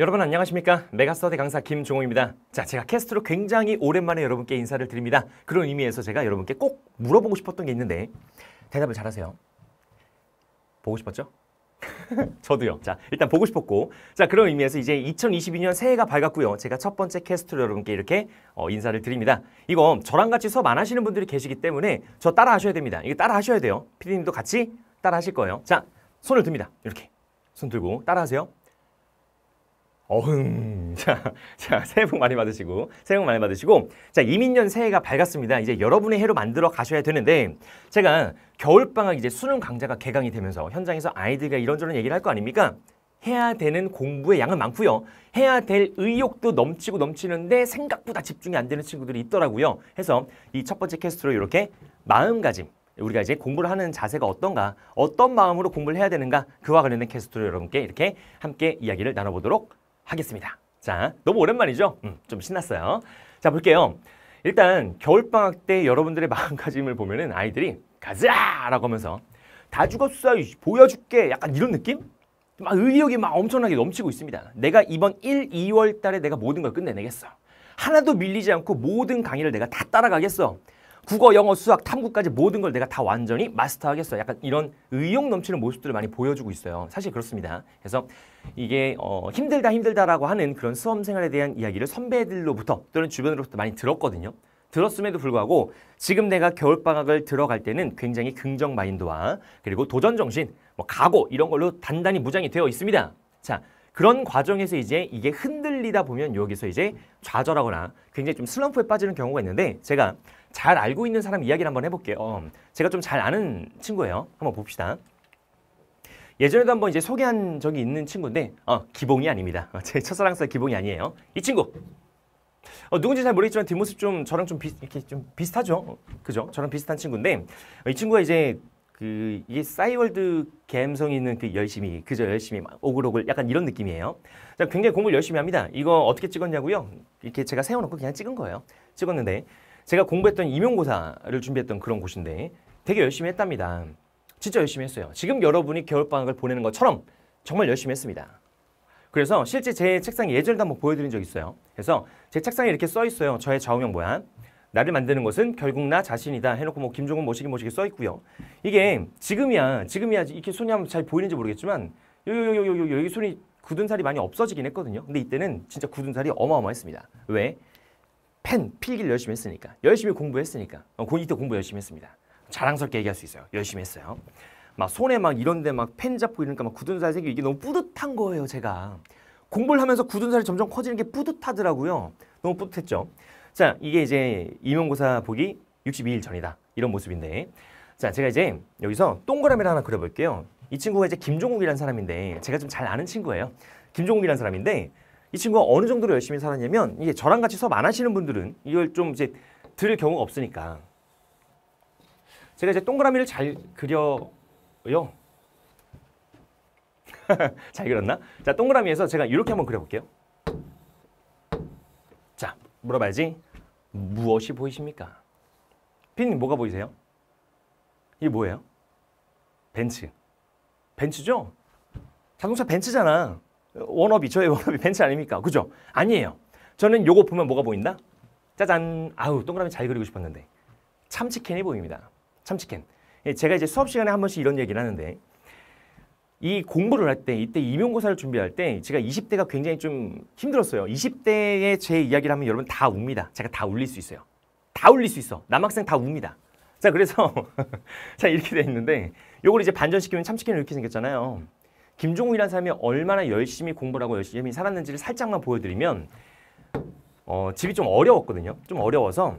여러분 안녕하십니까 메가스터디 강사 김종호입니다 자 제가 캐스트로 굉장히 오랜만에 여러분께 인사를 드립니다 그런 의미에서 제가 여러분께 꼭 물어보고 싶었던 게 있는데 대답을 잘하세요 보고 싶었죠? 저도요. 자, 일단 보고 싶었고. 자, 그런 의미에서 이제 2022년 새해가 밝았고요. 제가 첫 번째 캐스트로 여러분께 이렇게 어, 인사를 드립니다. 이거 저랑 같이 수업 안 하시는 분들이 계시기 때문에 저 따라 하셔야 됩니다. 이거 따라 하셔야 돼요. p d 님도 같이 따라 하실 거예요. 자, 손을 듭니다. 이렇게. 손 들고 따라 하세요. 어흥. 자, 자, 새해 복 많이 받으시고, 새해 복 많이 받으시고, 자, 이민년 새해가 밝았습니다. 이제 여러분의 해로 만들어 가셔야 되는데, 제가 겨울방학 이제 수능 강좌가 개강이 되면서 현장에서 아이들과 이런저런 얘기를 할 거 아닙니까? 해야 되는 공부의 양은 많고요. 해야 될 의욕도 넘치고 넘치는데 생각보다 집중이 안 되는 친구들이 있더라고요. 해서 이 첫 번째 캐스트로 이렇게 마음가짐, 우리가 이제 공부를 하는 자세가 어떤가, 어떤 마음으로 공부를 해야 되는가 그와 관련된 캐스트로 여러분께 이렇게 함께 이야기를 나눠보도록 하겠습니다. 자, 너무 오랜만이죠? 음, 좀 신났어요. 자, 볼게요. 일단 겨울방학 때 여러분들의 마음가짐을 보면은 아이들이 가자! 라고 하면서 다 죽었어! 보여줄게! 약간 이런 느낌? 막 의욕이 막 엄청나게 넘치고 있습니다. 내가 이번 1, 2월 달에 내가 모든 걸 끝내내겠어. 하나도 밀리지 않고 모든 강의를 내가 다 따라가겠어. 국어, 영어, 수학, 탐구까지 모든 걸 내가 다 완전히 마스터하겠어. 약간 이런 의욕 넘치는 모습들을 많이 보여주고 있어요. 사실 그렇습니다. 그래서 이게 어, 힘들다 힘들다라고 하는 그런 수험생활에 대한 이야기를 선배들로부터 또는 주변으로부터 많이 들었거든요. 들었음에도 불구하고 지금 내가 겨울방학을 들어갈 때는 굉장히 긍정 마인드와 그리고 도전정신, 뭐 각오 이런 걸로 단단히 무장이 되어 있습니다. 자, 그런 과정에서 이제 이게 흔들리다 보면 여기서 이제 좌절하거나 굉장히 좀 슬럼프에 빠지는 경우가 있는데 제가 잘 알고 있는 사람 이야기를 한번 해볼게요. 제가 좀 잘 아는 친구예요. 한번 봅시다. 예전에도 한번 이제 소개한 적이 있는 친구인데 어, 기봉이 아닙니다. 어, 제 첫사랑 스 기봉이 아니에요. 이 친구! 어, 누군지 잘 모르겠지만 뒷모습 좀 저랑 좀, 비, 이렇게 좀 비슷하죠? 어, 그죠? 저랑 비슷한 친구인데 이 친구가 이제 그 이게 싸이월드 감성 있는 그 열심히 그저 열심히 막 오글오글 약간 이런 느낌이에요. 자, 굉장히 공부를 열심히 합니다. 이거 어떻게 찍었냐고요? 이렇게 제가 세워놓고 그냥 찍은 거예요. 찍었는데 제가 공부했던 임용고사를 준비했던 그런 곳인데 되게 열심히 했답니다. 진짜 열심히 했어요. 지금 여러분이 겨울방학을 보내는 것처럼 정말 열심히 했습니다. 그래서 실제 제 책상 에 예절도 한번 보여드린 적 있어요. 그래서 제 책상에 이렇게 써 있어요. 저의 좌우명 모양. 나를 만드는 것은 결국 나 자신이다 해놓고 뭐 김종은 모시기 모시기 써 있고요. 이게 지금이야 지금이야 이렇게 손이 한번 잘 보이는지 모르겠지만 요요요 요요 여기 손이 굳은 살이 많이 없어지긴 했거든요. 근데 이때는 진짜 굳은 살이 어마어마했습니다. 왜? 펜, 필기를 열심히 했으니까. 열심히 공부했으니까. 어, 고2 때 공부 열심히 했습니다. 자랑스럽게 얘기할 수 있어요. 열심히 했어요. 막 손에 막 이런데 막 펜 잡고 이러니까 막 굳은 살 생기고 이게 너무 뿌듯한 거예요, 제가. 공부를 하면서 굳은 살이 점점 커지는 게 뿌듯하더라고요. 너무 뿌듯했죠. 자, 이게 이제 임용고사 보기 62일 전이다. 이런 모습인데. 자, 제가 이제 여기서 동그라미를 하나 그려볼게요. 이 친구가 이제 김종욱이라는 사람인데 제가 좀 잘 아는 친구예요. 김종욱이라는 사람인데 이 친구가 어느 정도로 열심히 살았냐면 이게 저랑 같이 수업 안 하시는 분들은 이걸 좀 이제 들을 경우가 없으니까 제가 이제 동그라미를 잘 그려요. 잘 그렸나? 자, 동그라미에서 제가 이렇게 한번 그려볼게요. 자, 물어봐야지. 무엇이 보이십니까? 피님 뭐가 보이세요? 이게 뭐예요? 벤츠. 벤츠죠? 자동차 벤츠잖아. 워너비, 저의 원업이 벤츠 아닙니까? 그죠? 아니에요. 저는 요거 보면 뭐가 보인다? 짜잔. 아우 동그라미 잘 그리고 싶었는데 참치캔이 보입니다. 참치캔. 예, 제가 이제 수업 시간에 한 번씩 이런 얘기를 하는데 이 공부를 할 때 이때 임용고사를 준비할 때 제가 20대가 굉장히 좀 힘들었어요. 20대의 제 이야기를 하면 여러분 다 웁니다. 제가 다 울릴 수 있어요. 다 울릴 수 있어. 남학생 다 웁니다. 자 그래서 자 이렇게 돼 있는데 요걸 이제 반전시키면 참치캔이 이렇게 생겼잖아요. 김종욱이라는 사람이 얼마나 열심히 공부를 하고 열심히 살았는지를 살짝만 보여드리면 어, 집이 좀 어려웠거든요. 좀 어려워서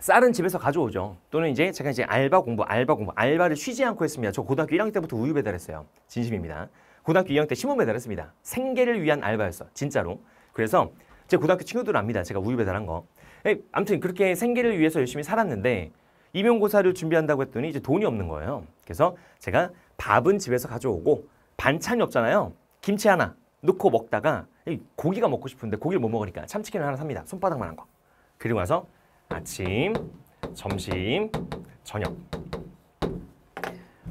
쌀은 집에서 가져오죠. 또는 이제 제가 이제 알바 공부, 알바 공부, 알바를 쉬지 않고 했습니다. 저 고등학교 1학년 때부터 우유 배달했어요. 진심입니다. 고등학교 2학년 때 신문 배달했습니다. 생계를 위한 알바였어. 진짜로. 그래서 제 고등학교 친구들 압니다. 제가 우유 배달한 거. 아무튼 그렇게 생계를 위해서 열심히 살았는데 임용고사를 준비한다고 했더니 이제 돈이 없는 거예요. 그래서 제가 밥은 집에서 가져오고 반찬이 없잖아요. 김치 하나 넣고 먹다가 고기가 먹고 싶은데 고기를 못 먹으니까 참치캔 하나 삽니다. 손바닥만 한 거. 그리고 나서 아침, 점심, 저녁.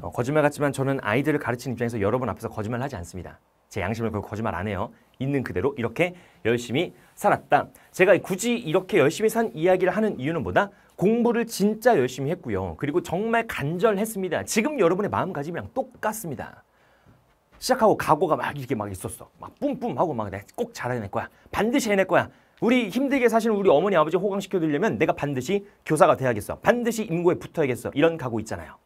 어, 거짓말 같지만 저는 아이들을 가르치는 입장에서 여러분 앞에서 거짓말 하지 않습니다. 제 양심을 걸고 거짓말 안 해요. 있는 그대로 이렇게 열심히 살았다. 제가 굳이 이렇게 열심히 산 이야기를 하는 이유는 뭐다? 공부를 진짜 열심히 했고요. 그리고 정말 간절했습니다. 지금 여러분의 마음가짐이랑 똑같습니다. 시작하고 각오가 막 이렇게 막 있었어. 막 뿜뿜하고 막내꼭 잘해낼 거야. 반드시 해낼 거야. 우리 힘들게 사실 우리 어머니 아버지 호강시켜드리려면 내가 반드시 교사가 돼야겠어. 반드시 임고에 붙어야겠어. 이런 각오 있잖아요.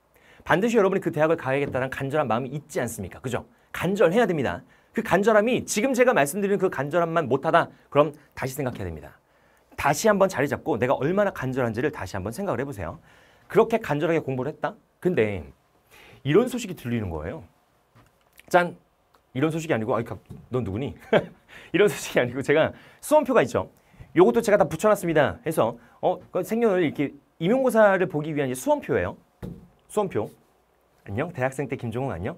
반드시 여러분이 그 대학을 가야겠다는 간절한 마음이 있지 않습니까? 그죠? 간절해야 됩니다. 그 간절함이 지금 제가 말씀드린 그 간절함만 못하다 그럼 다시 생각해야 됩니다. 다시 한번 자리 잡고 내가 얼마나 간절한지를 다시 한번 생각을 해보세요. 그렇게 간절하게 공부를 했다? 근데 이런 소식이 들리는 거예요. 짠! 이런 소식이 아니고 아이 그러니까 넌 누구니? 이런 소식이 아니고 제가 수험표가 있죠. 요것도 제가 다 붙여놨습니다. 해서 어 그 생년월일 이렇게 임용고사를 보기 위한 수험표예요. 수험표. 안녕 대학생 때 김종웅 안녕.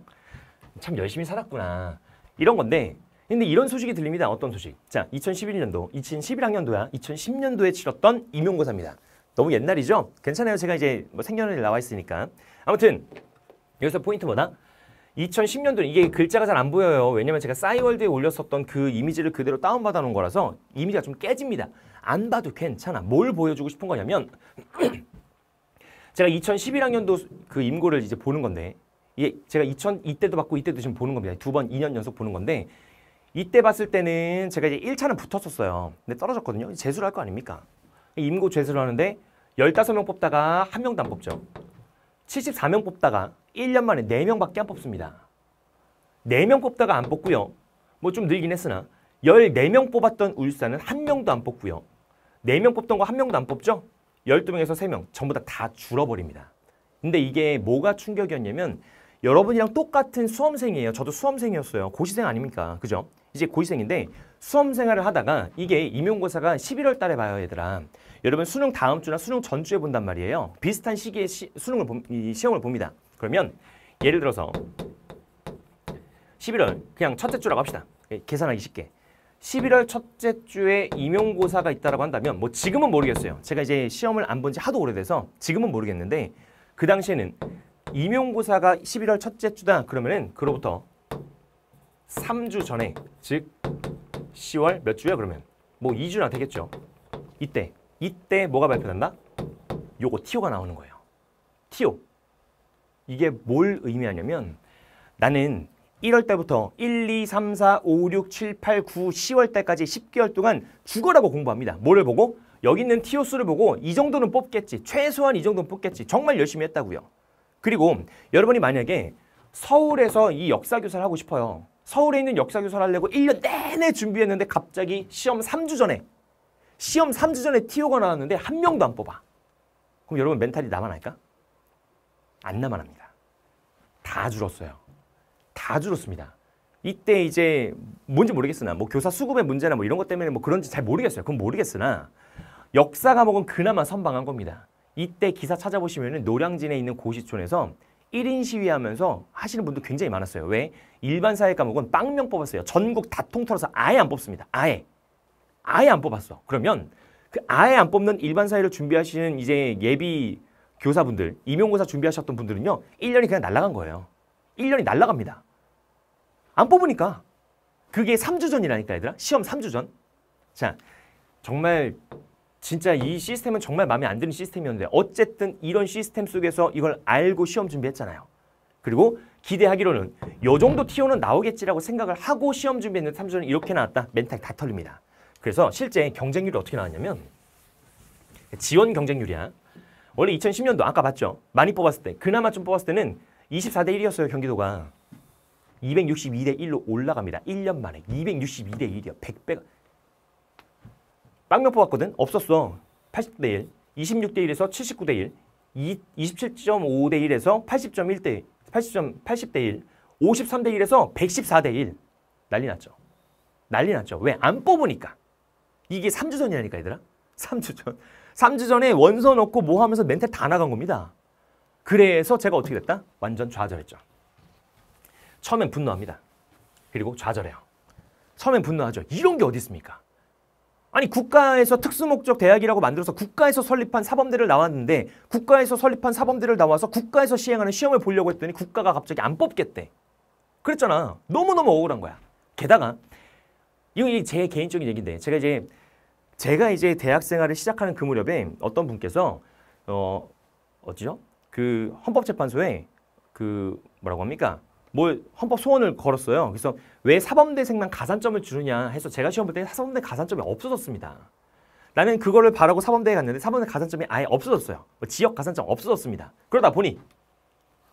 참 열심히 살았구나. 이런 건데 근데 이런 소식이 들립니다. 어떤 소식? 자 2011년도 2011학년도야 2010년도에 치렀던 임용고사입니다. 너무 옛날이죠? 괜찮아요. 제가 이제 뭐 생년월일 나와 있으니까. 아무튼 여기서 포인트 뭐다? 2 0 1 0년도에 이게 글자가 잘 안 보여요. 왜냐면 제가 싸이월드에 올렸었던 그 이미지를 그대로 다운받아 놓은 거라서 이미지가 좀 깨집니다. 안 봐도 괜찮아. 뭘 보여주고 싶은 거냐면 제가 2011학년도 그 임고를 이제 보는 건데 예, 제가 2000 이때도 받고 이때도 지금 보는 겁니다. 두 번 2년 연속 보는 건데 이때 봤을 때는 제가 이제 1차는 붙었었어요. 근데 떨어졌거든요. 재수를 할 거 아닙니까? 임고 재수를 하는데 15명 뽑다가 한 명도 안 뽑죠. 74명 뽑다가 1년 만에 4명밖에 안 뽑습니다. 4명 뽑다가 안 뽑고요. 뭐 좀 늘긴 했으나 14명 뽑았던 울산은 한명도안 뽑고요. 4명 뽑던 거 한명도안 뽑죠? 12명에서 3명 전부 다 다 줄어버립니다. 근데 이게 뭐가 충격이었냐면 여러분이랑 똑같은 수험생이에요. 저도 수험생이었어요. 고시생 아닙니까? 그죠? 이제 고시생인데 수험생활을 하다가 이게 임용고사가 11월 달에 봐요, 얘들아. 여러분 수능 다음 주나 수능 전주에 본단 말이에요. 비슷한 시기에 시, 수능을 시험을 봅니다. 그러면 예를 들어서 11월 그냥 첫째 주라고 합시다. 예, 계산하기 쉽게. 11월 첫째 주에 임용고사가 있다고 한다면 뭐 지금은 모르겠어요. 제가 이제 시험을 안 본 지 하도 오래돼서 지금은 모르겠는데 그 당시에는 임용고사가 11월 첫째 주다 그러면은 그로부터 3주 전에 즉 10월 몇 주야 그러면 뭐 2주나 되겠죠. 이때 이때 뭐가 발표된다? 요거 TO가 나오는 거예요. TO. 이게 뭘 의미하냐면 나는 1월 때부터 1, 2, 3, 4, 5, 6, 7, 8, 9, 10월 때까지 10개월 동안 죽어라고 공부합니다. 뭐를 보고? 여기 있는 티오스를 보고 이 정도는 뽑겠지. 최소한 이 정도는 뽑겠지. 정말 열심히 했다고요. 그리고 여러분이 만약에 서울에서 이 역사교사를 하고 싶어요. 서울에 있는 역사교사를 하려고 1년 내내 준비했는데 갑자기 시험 3주 전에 시험 3주 전에 티오가 나왔는데 한 명도 안 뽑아. 그럼 여러분 멘탈이 남아날까? 안 남아납니다. 다 줄었어요. 다 줄었습니다. 이때 이제 뭔지 모르겠으나 뭐 교사 수급의 문제나 뭐 이런 것 때문에 뭐 그런지 잘 모르겠어요. 그건 모르겠으나 역사 과목은 그나마 선방한 겁니다. 이때 기사 찾아보시면 노량진에 있는 고시촌에서 1인 시위하면서 하시는 분도 굉장히 많았어요. 왜? 일반 사회 과목은 빵명 뽑았어요. 전국 다 통틀어서 아예 안 뽑습니다. 아예. 아예 안 뽑았어. 그러면 그 아예 안 뽑는 일반 사회를 준비하시는 이제 예비 교사분들, 임용고사 준비하셨던 분들은요. 1년이 그냥 날라간 거예요. 1년이 날라갑니다. 안 뽑으니까. 그게 3주 전이라니까 얘들아. 시험 3주 전. 자, 정말 진짜 이 시스템은 정말 마음에 안 드는 시스템이었는데 어쨌든 이런 시스템 속에서 이걸 알고 시험 준비했잖아요. 그리고 기대하기로는 요 정도 티오는 나오겠지라고 생각을 하고 시험 준비했는데 3주 전에 이렇게 나왔다. 멘탈 이다 털립니다. 그래서 실제 경쟁률이 어떻게 나왔냐면 지원 경쟁률이야. 원래 2010년도 아까 봤죠? 많이 뽑았을 때 그나마 좀 뽑았을 때는 24대 1이었어요 경기도가 262대 1로 올라갑니다. 1년 만에 262대 1이요. 100배가 빵명 뽑았거든? 없었어. 80대 1, 26대 1에서 79대 1, 27.5대 1에서 80.1대 80. 80대 1, 53대 1에서 114대 1. 난리 났죠. 난리 났죠. 왜? 안 뽑으니까. 이게 3주 전이라니까 얘들아. 3주 전. 3주 전에 원서 넣고 뭐 하면서 멘탈 다 나간 겁니다. 그래서 제가 어떻게 됐다? 완전 좌절했죠. 처음엔 분노합니다. 그리고 좌절해요. 처음엔 분노하죠. 이런 게 어디 있습니까? 아니 국가에서 특수목적 대학이라고 만들어서 국가에서 설립한 사범대를 나왔는데 국가에서 설립한 사범대를 나와서 국가에서 시행하는 시험을 보려고 했더니 국가가 갑자기 안 뽑겠대. 그랬잖아. 너무너무 억울한 거야. 게다가 이건 제 개인적인 얘기인데 제가 이제 제가 이제 대학 생활을 시작하는 그 무렵에 어떤 분께서 어 어찌죠? 그 헌법재판소에 그 뭐라고 합니까? 뭘 헌법 소원을 걸었어요. 그래서 왜 사범대생만 가산점을 주느냐 해서 제가 시험 볼 때 사범대 가산점이 없어졌습니다. 나는 그거를 바라고 사범대에 갔는데 사범대 가산점이 아예 없어졌어요. 뭐 지역 가산점 없어졌습니다. 그러다 보니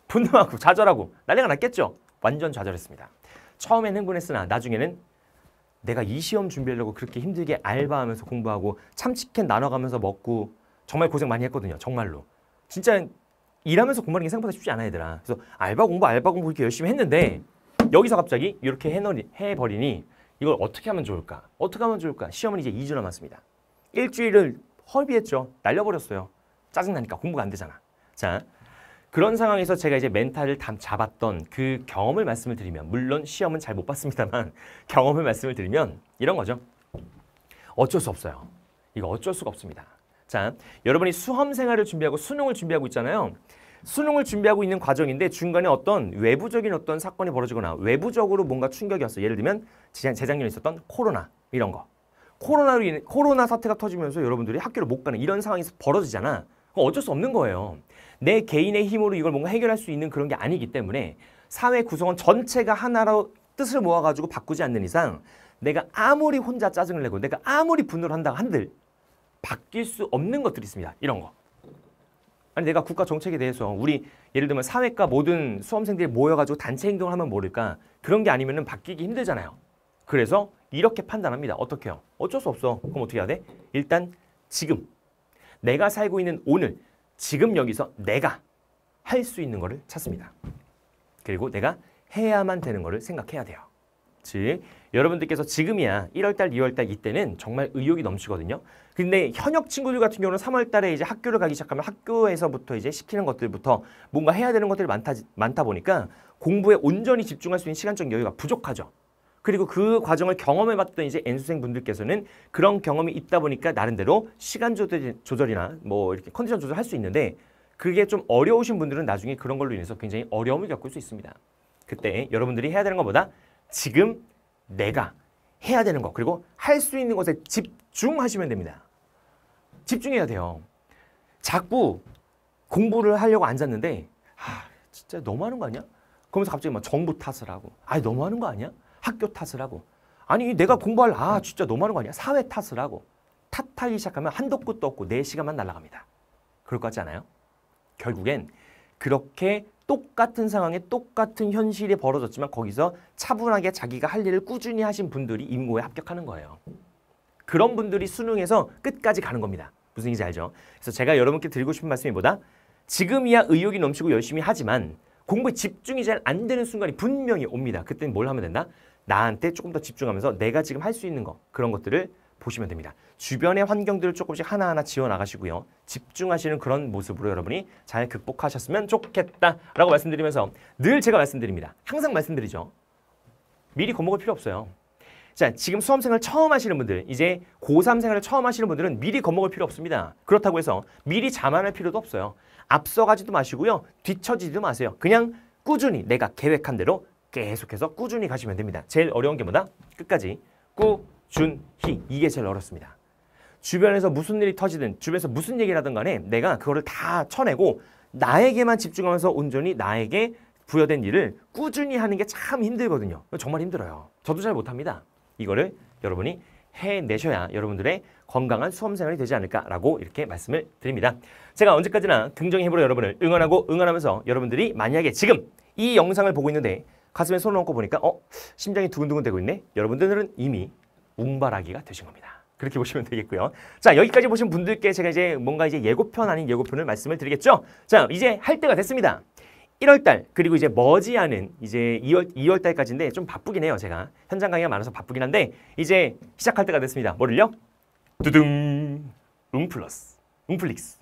분노하고 좌절하고 난리가 났겠죠. 완전 좌절했습니다. 처음엔 흥분했으나 나중에는 내가 이 시험 준비하려고 그렇게 힘들게 알바하면서 공부하고 참치캔 나눠가면서 먹고 정말 고생 많이 했거든요. 정말로. 진짜 일하면서 공부하는 게 생각보다 쉽지 않아 얘들아. 그래서 알바 공부 알바 공부 이렇게 열심히 했는데 여기서 갑자기 이렇게 해버리, 해버리니 이걸 어떻게 하면 좋을까? 어떻게 하면 좋을까? 시험은 이제 2주 남았습니다. 일주일을 허비했죠. 날려버렸어요. 짜증나니까 공부가 안 되잖아. 자, 그런 상황에서 제가 이제 멘탈을 잡았던 그 경험을 말씀을 드리면 물론 시험은 잘 못 봤습니다만 경험을 말씀을 드리면 이런 거죠. 어쩔 수 없어요. 이거 어쩔 수가 없습니다. 자, 여러분이 수험 생활을 준비하고 수능을 준비하고 있잖아요. 수능을 준비하고 있는 과정인데 중간에 어떤 외부적인 어떤 사건이 벌어지거나 외부적으로 뭔가 충격이 왔어. 예를 들면 재작년에 있었던 코로나 이런 거. 코로나로 인해, 코로나 사태가 터지면서 여러분들이 학교를 못 가는 이런 상황이 벌어지잖아. 어쩔 수 없는 거예요. 내 개인의 힘으로 이걸 뭔가 해결할 수 있는 그런 게 아니기 때문에 사회 구성원 전체가 하나로 뜻을 모아가지고 바꾸지 않는 이상 내가 아무리 혼자 짜증을 내고 내가 아무리 분노를 한다 고 한들 바뀔 수 없는 것들이 있습니다. 이런 거. 아니 내가 국가 정책에 대해서 우리 예를 들면 사회과 모든 수험생들이 모여가지고 단체 행동을 하면 모를까 그런 게 아니면 바뀌기 힘들잖아요. 그래서 이렇게 판단합니다. 어떻게 해요? 어쩔 수 없어. 그럼 어떻게 해야 돼? 일단 지금 내가 살고 있는 오늘 지금 여기서 내가 할 수 있는 것을 찾습니다. 그리고 내가 해야만 되는 거를 생각해야 돼요. 즉 여러분들께서 지금이야 1월달, 2월달 이때는 정말 의욕이 넘치거든요. 근데 현역 친구들 같은 경우는 3월달에 이제 학교를 가기 시작하면 학교에서부터 이제 시키는 것들부터 뭔가 해야 되는 것들이 많다, 많다 보니까 공부에 온전히 집중할 수 있는 시간적 여유가 부족하죠. 그리고 그 과정을 경험해 봤던 이제 N수생 분들께서는 그런 경험이 있다 보니까 나름대로 시간 조절이나 뭐 이렇게 컨디션 조절할 수 있는데 그게 좀 어려우신 분들은 나중에 그런 걸로 인해서 굉장히 어려움을 겪을 수 있습니다. 그때 여러분들이 해야 되는 것보다 지금 내가 해야 되는 것 그리고 할 수 있는 것에 집중하시면 됩니다. 집중해야 돼요. 자꾸 공부를 하려고 앉았는데 아 진짜 너무 하는 거 아니야? 그러면서 갑자기 막정부 탓을 하고 아 너무 하는 거 아니야? 학교 탓을 하고 아니 내가 공부할 아 진짜 너무하는 거 아니야 사회 탓을 하고 탓하기 시작하면 한도 끝도 없고 내 네 시간만 날아갑니다. 그럴 것 같지 않아요? 결국엔 그렇게 똑같은 상황에 똑같은 현실이 벌어졌지만 거기서 차분하게 자기가 할 일을 꾸준히 하신 분들이 임고에 합격하는 거예요. 그런 분들이 수능에서 끝까지 가는 겁니다. 무슨 얘기인지 알죠? 그래서 제가 여러분께 드리고 싶은 말씀이 뭐다? 지금이야 의욕이 넘치고 열심히 하지만 공부에 집중이 잘 안 되는 순간이 분명히 옵니다. 그때는 뭘 하면 된다? 나한테 조금 더 집중하면서 내가 지금 할 수 있는 거 그런 것들을 보시면 됩니다. 주변의 환경들을 조금씩 하나하나 지워나가시고요. 집중하시는 그런 모습으로 여러분이 잘 극복하셨으면 좋겠다라고 말씀드리면서 늘 제가 말씀드립니다. 항상 말씀드리죠. 미리 겁먹을 필요 없어요. 자, 지금 수험생활 처음 하시는 분들, 이제 고3생을 활 처음 하시는 분들은 미리 겁먹을 필요 없습니다. 그렇다고 해서 미리 자만할 필요도 없어요. 앞서가지도 마시고요. 뒤처지지도 마세요. 그냥 꾸준히 내가 계획한 대로 계속해서 꾸준히 가시면 됩니다. 제일 어려운 게 뭐다? 끝까지 꾸준히 이게 제일 어렵습니다. 주변에서 무슨 일이 터지든 주변에서 무슨 얘기를 하든 간에 내가 그거를 다 쳐내고 나에게만 집중하면서 온전히 나에게 부여된 일을 꾸준히 하는 게 참 힘들거든요. 정말 힘들어요. 저도 잘 못합니다. 이거를 여러분이 해내셔야 여러분들의 건강한 수험생활이 되지 않을까라고 이렇게 말씀을 드립니다. 제가 언제까지나 긍정의 힘으로 여러분을 응원하고 응원하면서 여러분들이 만약에 지금 이 영상을 보고 있는데 가슴에 손을 얹고 보니까 어 심장이 두근두근 되고 있네. 여러분들은 이미 웅바라기가 되신 겁니다. 그렇게 보시면 되겠고요. 자 여기까지 보신 분들께 제가 이제 뭔가 이제 예고편 아닌 예고편을 말씀을 드리겠죠. 자 이제 할 때가 됐습니다. 1월달 그리고 이제 머지않은 이제 2월 2월달까지인데 좀 바쁘긴 해요 제가 현장 강의가 많아서 바쁘긴 한데 이제 시작할 때가 됐습니다. 뭐를요? 두둥 웅플러스 웅플릭스